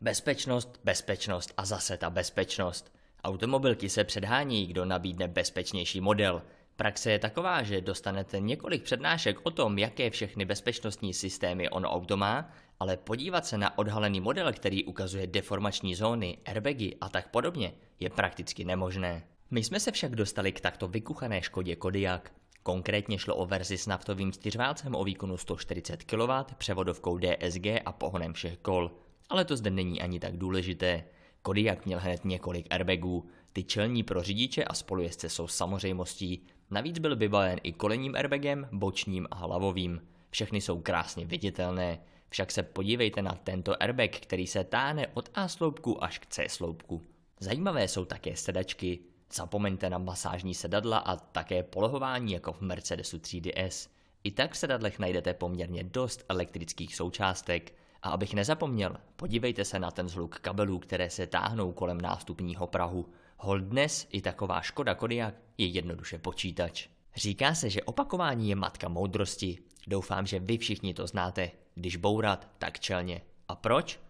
Bezpečnost, bezpečnost a zase ta bezpečnost. Automobilky se předhání, kdo nabídne bezpečnější model. Praxe je taková, že dostanete několik přednášek o tom, jaké všechny bezpečnostní systémy ono auto má, ale podívat se na odhalený model, který ukazuje deformační zóny, airbagy a tak podobně, je prakticky nemožné. My jsme se však dostali k takto vykuchané Škodě Kodiak. Konkrétně šlo o verzi s naftovým čtyřválcem o výkonu 140 kW, převodovkou DSG a pohonem všech kol. Ale to zde není ani tak důležité. Kodiak měl hned několik airbagů. Ty čelní pro řidiče a spolujezdce jsou samozřejmostí. Navíc byl vybaven i kolenním airbagem, bočním a hlavovým. Všechny jsou krásně viditelné. Však se podívejte na tento airbag, který se táhne od A sloupku až k C sloupku. Zajímavé jsou také sedačky. Zapomeňte na masážní sedadla a také polohování jako v Mercedesu 3DS. I tak v sedadlech najdete poměrně dost elektrických součástek. A abych nezapomněl, podívejte se na ten zhluk kabelů, které se táhnou kolem nástupního Prahu. Hol dnes i taková Škoda Kodiak je jednoduše počítač. Říká se, že opakování je matka moudrosti. Doufám, že vy všichni to znáte. Když bourat, tak čelně. A proč?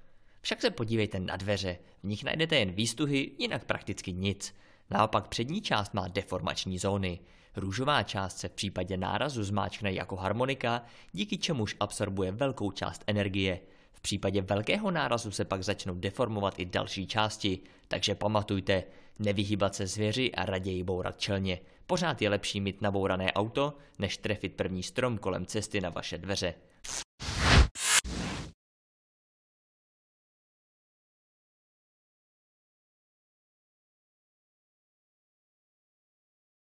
Však se podívejte na dveře, v nich najdete jen výstuhy, jinak prakticky nic. Naopak přední část má deformační zóny. Růžová část se v případě nárazu zmáčkne jako harmonika, díky čemuž absorbuje velkou část energie. V případě velkého nárazu se pak začnou deformovat i další části, takže pamatujte, nevyhýbat se zvěři a raději bourat čelně. Pořád je lepší mít nabourané auto, než trefit první strom kolem cesty na vaše dveře.